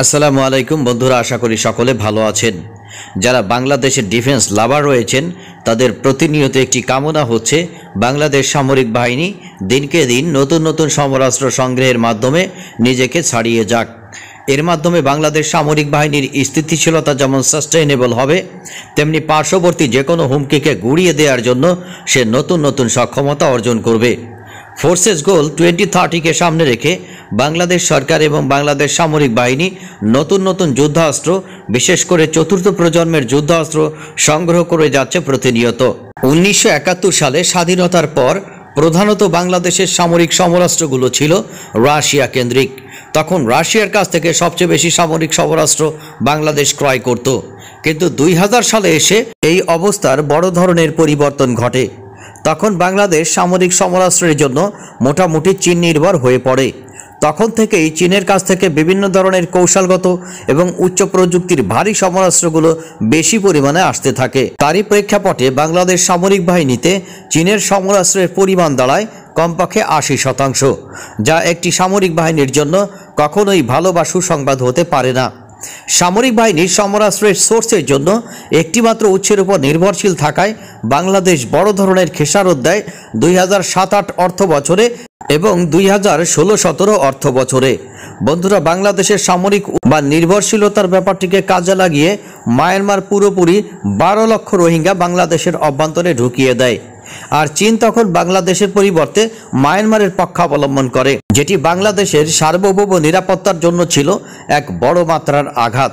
আসসালামু আলাইকুম বন্ধুরা আশা করি সকলে ভালো আছেন যারা বাংলাদেশের ডিফেন্স লাভার রয়েছেন তাদের প্রতিনিয়ত একটি কামনা হচ্ছে বাংলাদেশ সামরিক বাহিনী দিনকে দিন নতুন নতুন সমরাস্ত্র সংগ্রহের মাধ্যমে নিজেকে ছাড়িয়ে যাক এর মাধ্যমে বাংলাদেশ সামরিক বাহিনীর স্থিতিশীলতা যেমন সাস্টেইনেবল হবে তেমনি পার্শ্ববর্তী যে কোনো হুমকিকে গুড়িয়ে দেওয়ার জন্য সে নতুন নতুন সক্ষমতা অর্জন করবে ফোর্সেস গোল টোয়েন্টি থার্টিকে সামনে রেখে বাংলাদেশ সরকার এবং বাংলাদেশ সামরিক বাহিনী নতুন নতুন যুদ্ধাস্ত্র বিশেষ করে চতুর্থ প্রজন্মের যুদ্ধাস্ত্র সংগ্রহ করে যাচ্ছে প্রতিনিয়ত উনিশশো সালে স্বাধীনতার পর প্রধানত বাংলাদেশের সামরিক সমরাস্ত্রগুলো ছিল রাশিয়া কেন্দ্রিক তখন রাশিয়ার কাছ থেকে সবচেয়ে বেশি সামরিক সমরাস্ত্র বাংলাদেশ ক্রয় করত কিন্তু দুই সালে এসে এই অবস্থার বড় ধরনের পরিবর্তন ঘটে তখন বাংলাদেশ সামরিক সমরাস্ত্রের জন্য মোটামুটি চীন নির্ভর হয়ে পড়ে তখন থেকেই চীনের কাছ থেকে বিভিন্ন ধরনের কৌশলগত এবং উচ্চ প্রযুক্তির ভারী সমরাস্ত্রগুলো বেশি পরিমাণে আসতে থাকে তারই প্রেক্ষাপটে বাংলাদেশ সামরিক বাহিনীতে চীনের সমরাস্ত্রের পরিমাণ দাঁড়ায় কমপক্ষে আশি শতাংশ যা একটি সামরিক বাহিনীর জন্য কখনোই ভালো বা সুসংবাদ হতে পারে না সামরিক বাহিনী সমরাস্ত্রের সোর্সের জন্য একটিমাত্র উৎসের উপর নির্ভরশীল থাকায় বাংলাদেশ বড় ধরনের খেসারত দেয় দুই হাজার সাত আট অর্থ বছরে এবং দুই হাজার ষোলো সতেরো অর্থ বছরে বন্ধুরা বাংলাদেশের সামরিক বা নির্ভরশীলতার ব্যাপারটিকে কাজে লাগিয়ে মায়ানমার পুরোপুরি বারো লক্ষ রোহিঙ্গা বাংলাদেশের অভ্যন্তরে ঢুকিয়ে দেয় আর চীন তখন বাংলাদেশের পরিবর্তে মায়ানমারের পক্ষ অবলম্বন করে যেটি বাংলাদেশের সার্বভৌম নিরাপত্তার জন্য ছিল এক বড় মাত্রার আঘাত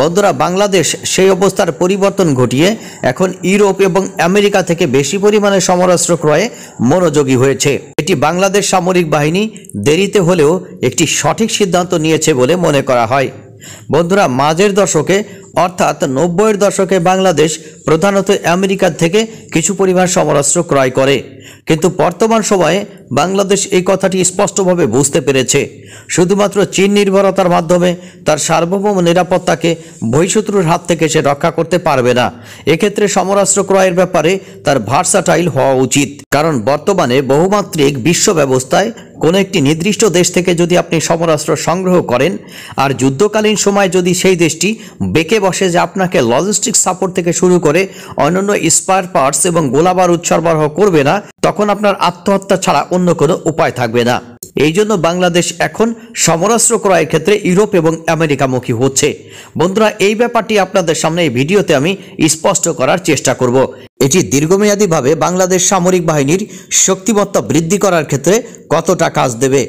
বন্ধুরা বাংলাদেশ সেই অবস্থার পরিবর্তন ঘটিয়ে এখন ইউরোপ এবং আমেরিকা থেকে বেশি পরিমাণে সমরাস্ত্র ক্রয়ে মনোযোগী হয়েছে এটি বাংলাদেশ সামরিক বাহিনী দেরিতে হলেও একটি সঠিক সিদ্ধান্ত নিয়েছে বলে মনে করা হয় বন্ধুরা মাঝের দশকে অর্থাৎ নব্বইয়ের দশকে বাংলাদেশ প্রধানত আমেরিকার থেকে কিছু পরিমাণ সমরাস্ত্র ক্রয় করে কিন্তু বর্তমান সময়ে বাংলাদেশ এই কথাটি স্পষ্টভাবে বুঝতে পেরেছে শুধুমাত্র চীন নির্ভরতার মাধ্যমে তার সার্বভৌম নিরাপত্তাকে বহিঃশত্রুর হাত থেকে সে রক্ষা করতে পারবে না এক্ষেত্রে সমরাস্ত্র ক্রয়ের ব্যাপারে তার ভার্সাটাইল হওয়া উচিত কারণ বর্তমানে বহুমাত্রিক বিশ্ব ব্যবস্থায় কোনো একটি নির্দিষ্ট দেশ থেকে যদি আপনি সমরাস্ত্র সংগ্রহ করেন আর যুদ্ধকালীন সময় যদি সেই দেশটি বেঁকে বসে যে আপনাকে লজিস্টিক সাপোর্ট থেকে শুরু করে অন্যান্য স্পায়ার পার্টস এবং গোলাবার উৎসরবরাহ করবে না তখন আপনার আত্মহত্যা ছাড়া অন্য কোনো উপায় থাকবে না এই জন্য বাংলাদেশ এখন সমরাস্ত্র ক্রয়ের ক্ষেত্রে ইউরোপ এবং আমেরিকামুখী হচ্ছে বন্ধুরা এই ব্যাপারটি আপনাদের সামনে এই ভিডিওতে আমি স্পষ্ট করার চেষ্টা করব এটি দীর্ঘমেয়াদীভাবে বাংলাদেশ সামরিক বাহিনীর শক্তিমত্তা বৃদ্ধি করার ক্ষেত্রে কতটা কাজ দেবে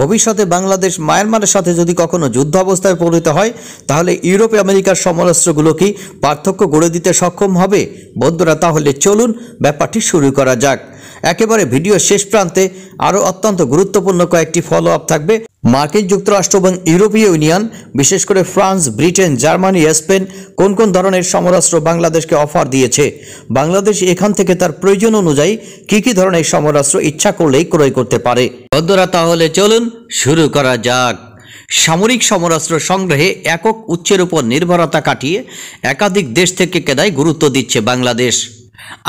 ভবিষ্যতে বাংলাদেশ মায়ানমারের সাথে যদি কখনো যুদ্ধ অবস্থায় পরিণত হয় তাহলে ইউরোপ আমেরিকার সমরাস্ত্রগুলো কি পার্থক্য গড়ে দিতে সক্ষম হবে বন্ধুরা তাহলে চলুন ব্যাপারটি শুরু করা যাক একেবারে ভিডিও শেষ প্রান্তে আরও অত্যন্ত গুরুত্বপূর্ণ কয়েকটি ফলো আপ থাকবে মার্কিন যুক্তরাষ্ট্র এবং ইউরোপীয় ইউনিয়ন বিশেষ করে ফ্রান্স ব্রিটেন জার্মানি স্পেন কোন কোন ধরনের সমরাস্ত্র বাংলাদেশকে অফার দিয়েছে বাংলাদেশ এখান থেকে তার প্রয়োজন অনুযায়ী কি কি ধরনের সমরাস্ত্র ইচ্ছা করলেই ক্রয় করতে পারে বন্ধুরা তাহলে চলুন শুরু করা যাক সামরিক সমরাস্ত্র সংগ্রহে একক উচ্চের উপর নির্ভরতা কাটিয়ে একাধিক দেশ থেকে কেদায় গুরুত্ব দিচ্ছে বাংলাদেশ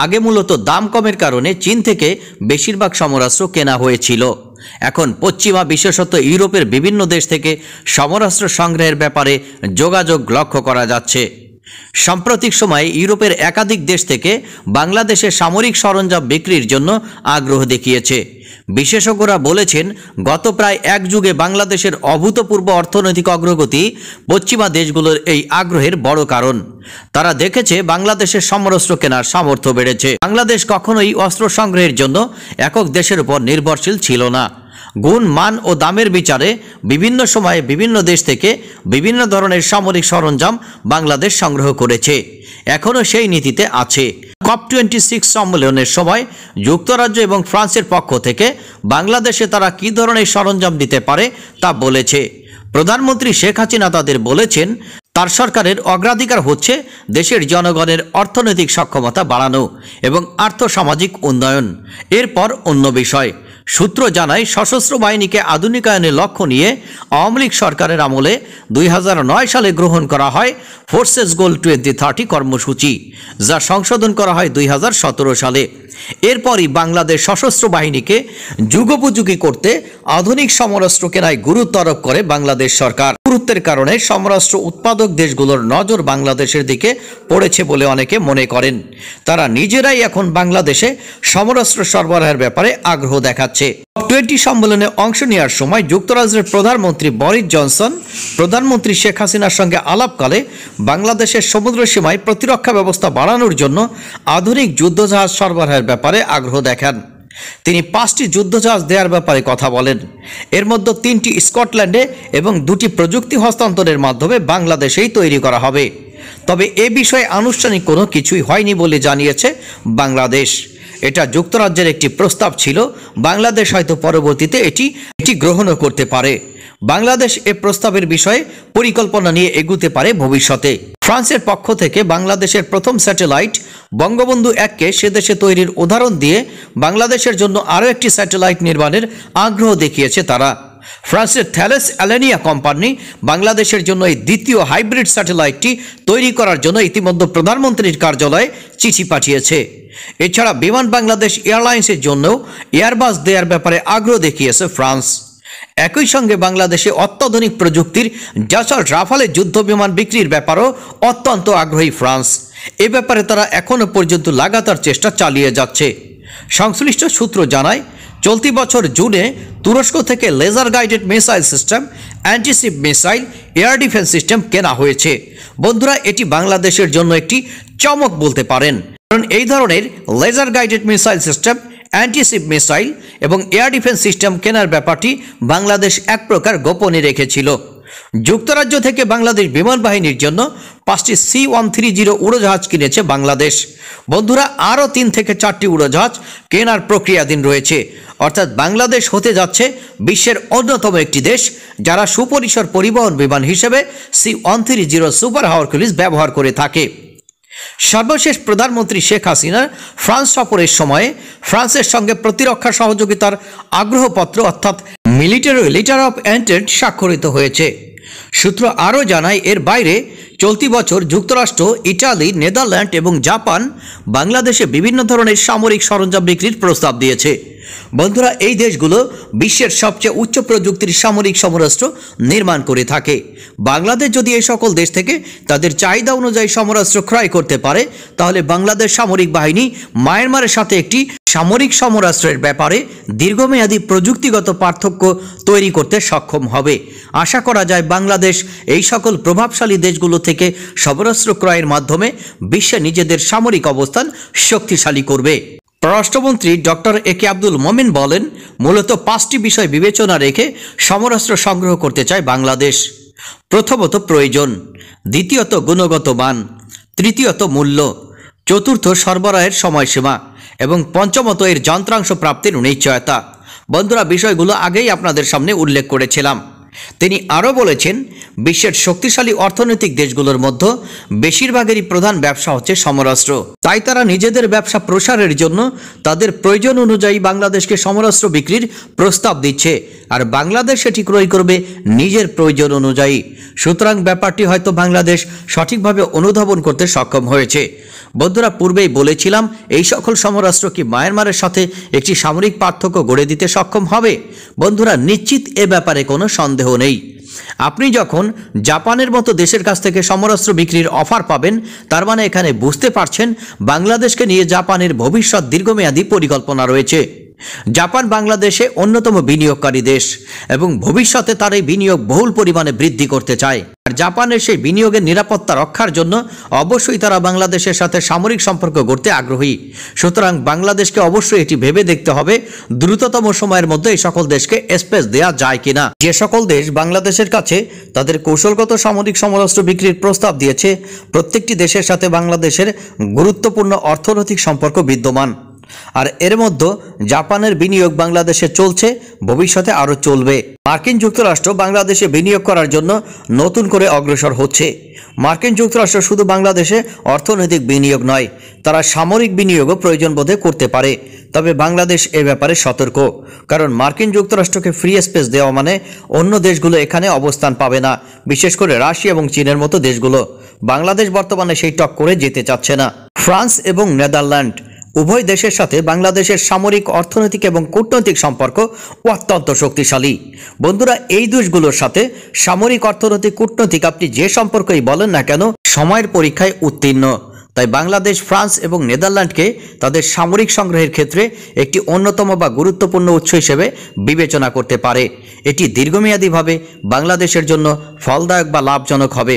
আগে মূলত দাম কমের কারণে চীন থেকে বেশিরভাগ সমরাস্ত্র কেনা হয়েছিল এখন পশ্চিমা বিশেষত ইউরোপের বিভিন্ন দেশ থেকে সমরাস্ত্র সংগ্রহের ব্যাপারে যোগাযোগ লক্ষ্য করা যাচ্ছে সাম্প্রতিক সময়ে ইউরোপের একাধিক দেশ থেকে বাংলাদেশে সামরিক সরঞ্জাম বিক্রির জন্য আগ্রহ দেখিয়েছে বিশেষজ্ঞরা বলেছেন গত প্রায় এক যুগে বাংলাদেশের অভূতপূর্ব অর্থনৈতিক অগ্রগতি পশ্চিমা দেশগুলোর এই আগ্রহের বড় কারণ তারা দেখেছে বাংলাদেশের সমরস্ত্র কেনার সামর্থ্য বেড়েছে বাংলাদেশ কখনোই অস্ত্র সংগ্রহের জন্য একক দেশের উপর নির্ভরশীল ছিল না গুণ মান ও দামের বিচারে বিভিন্ন সময়ে বিভিন্ন দেশ থেকে বিভিন্ন ধরনের সামরিক সরঞ্জাম বাংলাদেশ সংগ্রহ করেছে এখনও সেই নীতিতে আছে কপ টোয়েন্টি সিক্স সম্মেলনের সময় যুক্তরাজ্য এবং ফ্রান্সের পক্ষ থেকে বাংলাদেশে তারা কী ধরনের সরঞ্জাম দিতে পারে তা বলেছে প্রধানমন্ত্রী শেখ হাসিনা তাদের বলেছেন তার সরকারের অগ্রাধিকার হচ্ছে দেশের জনগণের অর্থনৈতিক সক্ষমতা বাড়ানো এবং আর্থসামাজিক উন্নয়ন এরপর অন্য বিষয় সূত্র জানায় সশস্ত্র বাহিনীকে আধুনিকায়নের লক্ষ্য নিয়ে আওয়ামী লীগ সরকারের আমলে দুই সালে গ্রহণ করা হয় ফোর্সেস গোল টোয়েন্টি থার্টি কর্মসূচি যা সংশোধন করা হয় দুই সালে এরপরই বাংলাদেশ সশস্ত্র বাহিনীকে যুগোপযোগী করতে আধুনিক সমরাস্ত্র কেনায় গুরুত্ব আরোপ করে বাংলাদেশ সরকার গুরুত্বের কারণে সমরাস্ত্র উৎপাদক দেশগুলোর নজর বাংলাদেশের দিকে পড়েছে বলে অনেকে মনে করেন তারা নিজেরাই এখন বাংলাদেশে সমরাস্ত্র সরবরাহের ব্যাপারে আগ্রহ দেখাচ্ছে যাচ্ছে টোয়েন্টি সম্মেলনে অংশ নেওয়ার সময় যুক্তরাজ্যের প্রধানমন্ত্রী বরিস জনসন প্রধানমন্ত্রী শেখ হাসিনার সঙ্গে আলাপকালে বাংলাদেশের সমুদ্র সীমায় প্রতিরক্ষা ব্যবস্থা বাড়ানোর জন্য আধুনিক যুদ্ধজাহাজ সরবরাহের ব্যাপারে আগ্রহ দেখান তিনি পাঁচটি যুদ্ধজাহাজ দেওয়ার ব্যাপারে কথা বলেন এর মধ্যে তিনটি স্কটল্যান্ডে এবং দুটি প্রযুক্তি হস্তান্তরের মাধ্যমে বাংলাদেশেই তৈরি করা হবে তবে এ বিষয়ে আনুষ্ঠানিক কোনো কিছুই হয়নি বলে জানিয়েছে বাংলাদেশ এটা যুক্তরাজ্যের একটি প্রস্তাব ছিল বাংলাদেশ হয়তো পরবর্তীতে এটি এটি গ্রহণও করতে পারে বাংলাদেশ এ প্রস্তাবের বিষয়ে পরিকল্পনা নিয়ে এগুতে পারে ভবিষ্যতে ফ্রান্সের পক্ষ থেকে বাংলাদেশের প্রথম স্যাটেলাইট বঙ্গবন্ধু এককে সে দেশে তৈরির উদাহরণ দিয়ে বাংলাদেশের জন্য আরও একটি স্যাটেলাইট নির্মাণের আগ্রহ দেখিয়েছে তারা ফ্রান্সের থ্যালেস অ্যালেনিয়া কোম্পানি বাংলাদেশের জন্য এই দ্বিতীয় হাইব্রিড স্যাটেলাইটটি তৈরি করার জন্য ইতিমধ্যে প্রধানমন্ত্রীর কার্যালয়ে চিঠি পাঠিয়েছে এছাড়া বিমান বাংলাদেশ এয়ারলাইন্সের জন্য এয়ারবাস দেওয়ার ব্যাপারে আগ্রহ দেখিয়েছে ফ্রান্স একই সঙ্গে বাংলাদেশে অত্যাধুনিক প্রযুক্তির জাসল রাফালে যুদ্ধ বিমান বিক্রির ব্যাপারও অত্যন্ত আগ্রহী ফ্রান্স এ ব্যাপারে তারা এখনও পর্যন্ত লাগাতার চেষ্টা চালিয়ে যাচ্ছে সংশ্লিষ্ট সূত্র জানায় চলতি বছর জুনে তুরস্ক থেকে laser guided missile system antiship missile air defence system কেনা হয়েছে বন্ধুরা এটি বাংলাদেশের জন্য একটি চমক বলতে পারেন কারণ এই ধরনের laser guided missile system antiship missile এবং এয়ার ডিফেন্স সিস্টেম কেনার ব্যাপারটি বাংলাদেশ এক প্রকার গোপনে রেখেছিল যুক্তরাজ্য থেকে বাংলাদেশ বিমান বাহিনীর জন্য পাঁচটি সি ওয়ান থ্রি জিরো উড়োজাহাজ কিনেছে বাংলাদেশ বন্ধুরা আরও তিন থেকে চারটি উড়োজাহাজ কেনার প্রক্রিয়াধীন রয়েছে অর্থাৎ বাংলাদেশ হতে যাচ্ছে বিশ্বের অন্যতম একটি দেশ যারা সুপরিসর পরিবহন বিমান হিসেবে C one three zero super Hercules ব্যবহার করে থাকে সর্বশেষ প্রধানমন্ত্রী শেখ হাসিনার ফ্রান্স সফরের সময়ে ফ্রান্সের সঙ্গে প্রতিরক্ষা সহযোগিতার আগ্রহপত্র অর্থাৎ মিলিটারি লেটার অফ অ্যান্টেন্ট স্বাক্ষরিত হয়েছে সূত্র আরও জানায় এর বাইরে চলতি বছর যুক্তরাষ্ট্র ইটালি নেদারল্যান্ড এবং জাপান বাংলাদেশে বিভিন্ন ধরনের সামরিক সরঞ্জাম বিক্রির প্রস্তাব দিয়েছে বন্ধুরা এই দেশগুলো বিশ্বের সবচেয়ে উচ্চ প্রযুক্তির সামরিক সমরাস্ত্র নির্মাণ করে থাকে বাংলাদেশ যদি এই সকল দেশ থেকে তাদের চাহিদা অনুযায়ী সমরাস্ত্র ক্রয় করতে পারে তাহলে বাংলাদেশ সামরিক বাহিনী মায়ানমারের সাথে একটি সামরিক সমরাস্ত্রের ব্যাপারে দীর্ঘমেয়াদী প্রযুক্তিগত পার্থক্য তৈরি করতে সক্ষম হবে আশা করা যায় বাংলাদেশ এই সকল প্রভাবশালী দেশগুলো থেকে থেকে সমরাস্ত্র ক্রয়ের মাধ্যমে বিশ্বে নিজেদের সামরিক অবস্থান শক্তিশালী করবে পররাষ্ট্রমন্ত্রী ডক্টর এ কে আব্দুল মমিন বলেন মূলত পাঁচটি বিষয় বিবেচনা রেখে সমরাস্ত্র সংগ্রহ করতে চায় বাংলাদেশ প্রথমত প্রয়োজন দ্বিতীয়ত গুণগত মান তৃতীয়ত মূল্য চতুর্থ সরবরাহের সময়সীমা এবং পঞ্চমত এর যন্ত্রাংশ প্রাপ্তির নিশ্চয়তা বন্ধুরা বিষয়গুলো আগেই আপনাদের সামনে উল্লেখ করেছিলাম তিনি আরও বলেছেন বিশ্বের শক্তিশালী অর্থনৈতিক দেশগুলোর মধ্যে বেশিরভাগেরই প্রধান ব্যবসা হচ্ছে সমরাষ্ট্র তাই তারা নিজেদের ব্যবসা প্রসারের জন্য তাদের প্রয়োজন অনুযায়ী বাংলাদেশকে সমরাস্ত্র বিক্রির প্রস্তাব দিচ্ছে আর বাংলাদেশ সেটি ক্রয় করবে নিজের প্রয়োজন অনুযায়ী সুতরাং ব্যাপারটি হয়তো বাংলাদেশ সঠিকভাবে অনুধাবন করতে সক্ষম হয়েছে বন্ধুরা পূর্বেই বলেছিলাম এই সকল সমরাষ্ট্র কি মায়ানমারের সাথে একটি সামরিক পার্থক্য গড়ে দিতে সক্ষম হবে বন্ধুরা নিশ্চিত এ ব্যাপারে কোনো সন্দেহ নেই আপনি যখন জাপানের মতো দেশের কাছ থেকে সমরাস্ত্র বিক্রির অফার পাবেন তার মানে এখানে বুঝতে পারছেন বাংলাদেশকে নিয়ে জাপানের ভবিষ্যৎ দীর্ঘমেয়াদী পরিকল্পনা রয়েছে জাপান বাংলাদেশে অন্যতম বিনিয়োগকারী দেশ এবং ভবিষ্যতে তার এই বিনিয়োগ বহুল পরিমাণে বৃদ্ধি করতে চায় আর জাপানের সেই বিনিয়োগের নিরাপত্তা রক্ষার জন্য অবশ্যই তারা বাংলাদেশের সাথে সামরিক সম্পর্ক গড়তে আগ্রহী সুতরাং বাংলাদেশকে অবশ্যই এটি ভেবে দেখতে হবে দ্রুততম সময়ের মধ্যে এই সকল দেশকে স্পেস দেয়া যায় কিনা যে সকল দেশ বাংলাদেশের কাছে তাদের কৌশলগত সামরিক সমরাস্ত্র বিক্রির প্রস্তাব দিয়েছে প্রত্যেকটি দেশের সাথে বাংলাদেশের গুরুত্বপূর্ণ অর্থনৈতিক সম্পর্ক বিদ্যমান আর এর মধ্যে জাপানের বিনিয়োগ বাংলাদেশে চলছে ভবিষ্যতে আরও চলবে মার্কিন যুক্তরাষ্ট্র বাংলাদেশে বিনিয়োগ করার জন্য নতুন করে অগ্রসর হচ্ছে মার্কিন যুক্তরাষ্ট্র শুধু বাংলাদেশে অর্থনৈতিক বিনিয়োগ নয় তারা সামরিক বিনিয়োগও প্রয়োজন বোধে করতে পারে তবে বাংলাদেশ এ ব্যাপারে সতর্ক কারণ মার্কিন যুক্তরাষ্ট্রকে ফ্রি স্পেস দেওয়া মানে অন্য দেশগুলো এখানে অবস্থান পাবে না বিশেষ করে রাশিয়া এবং চীনের মতো দেশগুলো বাংলাদেশ বর্তমানে সেই টক করে যেতে চাচ্ছে না ফ্রান্স এবং নেদারল্যান্ড উভয় দেশের সাথে বাংলাদেশের সামরিক অর্থনৈতিক এবং কূটনৈতিক সম্পর্ক অত্যন্ত শক্তিশালী বন্ধুরা এই দেশগুলোর সাথে সামরিক অর্থনৈতিক কূটনৈতিক আপনি যে সম্পর্কই বলেন না কেন সময়ের পরীক্ষায় উত্তীর্ণ তাই বাংলাদেশ ফ্রান্স এবং নেদারল্যান্ডকে তাদের সামরিক সংগ্রহের ক্ষেত্রে একটি অন্যতম বা গুরুত্বপূর্ণ উৎস হিসেবে বিবেচনা করতে পারে এটি দীর্ঘমেয়াদীভাবে বাংলাদেশের জন্য ফলদায়ক বা লাভজনক হবে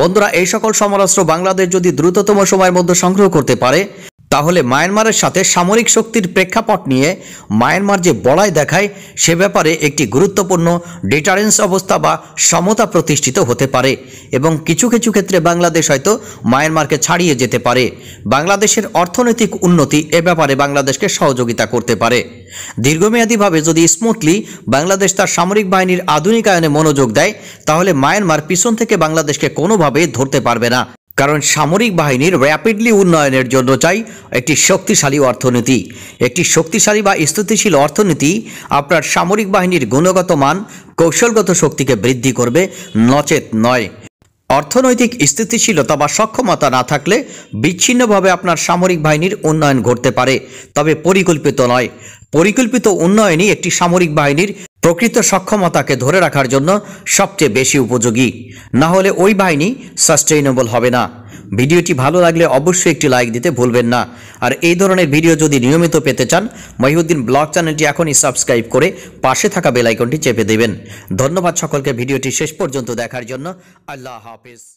বন্ধুরা এই সকল সমরাস্ত্র বাংলাদেশ যদি দ্রুততম সময়ের মধ্যে সংগ্রহ করতে পারে তাহলে মায়ানমারের সাথে সামরিক শক্তির প্রেক্ষাপট নিয়ে মায়ানমার যে বড়াই দেখায় সে ব্যাপারে একটি গুরুত্বপূর্ণ ডিটারেন্স অবস্থা বা সমতা প্রতিষ্ঠিত হতে পারে এবং কিছু কিছু ক্ষেত্রে বাংলাদেশ হয়তো মায়ানমারকে ছাড়িয়ে যেতে পারে বাংলাদেশের অর্থনৈতিক উন্নতি এ ব্যাপারে বাংলাদেশকে সহযোগিতা করতে পারে দীর্ঘমেয়াদীভাবে যদি স্মুথলি বাংলাদেশ তার সামরিক বাহিনীর আধুনিকায়নে মনোযোগ দেয় তাহলে মায়ানমার পিছন থেকে বাংলাদেশকে কোনোভাবেই ধরতে পারবে না কারণ সামরিক বাহিনীর র্যাপিডলি উন্নয়নের জন্য চাই একটি শক্তিশালী অর্থনীতি একটি শক্তিশালী বা স্থিতিশীল অর্থনীতি আপনার সামরিক বাহিনীর গুণগত মান কৌশলগত শক্তিকে বৃদ্ধি করবে নচেত নয় অর্থনৈতিক স্থিতিশীলতা বা সক্ষমতা না থাকলে বিচ্ছিন্নভাবে আপনার সামরিক বাহিনীর উন্নয়ন ঘটতে পারে তবে পরিকল্পিত নয় পরিকল্পিত উন্নয়নই একটি সামরিক বাহিনীর প্রকৃত সক্ষমতাকে ধরে রাখার জন্য সবচেয়ে বেশি উপযোগী না হলে ওই বাহিনী সাস্টেইনেবল হবে না ভিডিওটি ভালো লাগলে অবশ্যই একটি লাইক দিতে ভুলবেন না আর এই ধরনের ভিডিও যদি নিয়মিত পেতে চান মহিউদ্দিন ব্লগ চ্যানেলটি এখনই সাবস্ক্রাইব করে পাশে থাকা বেলাইকনটি চেপে দেবেন ধন্যবাদ সকলকে ভিডিওটি শেষ পর্যন্ত দেখার জন্য আল্লাহ হাফিজ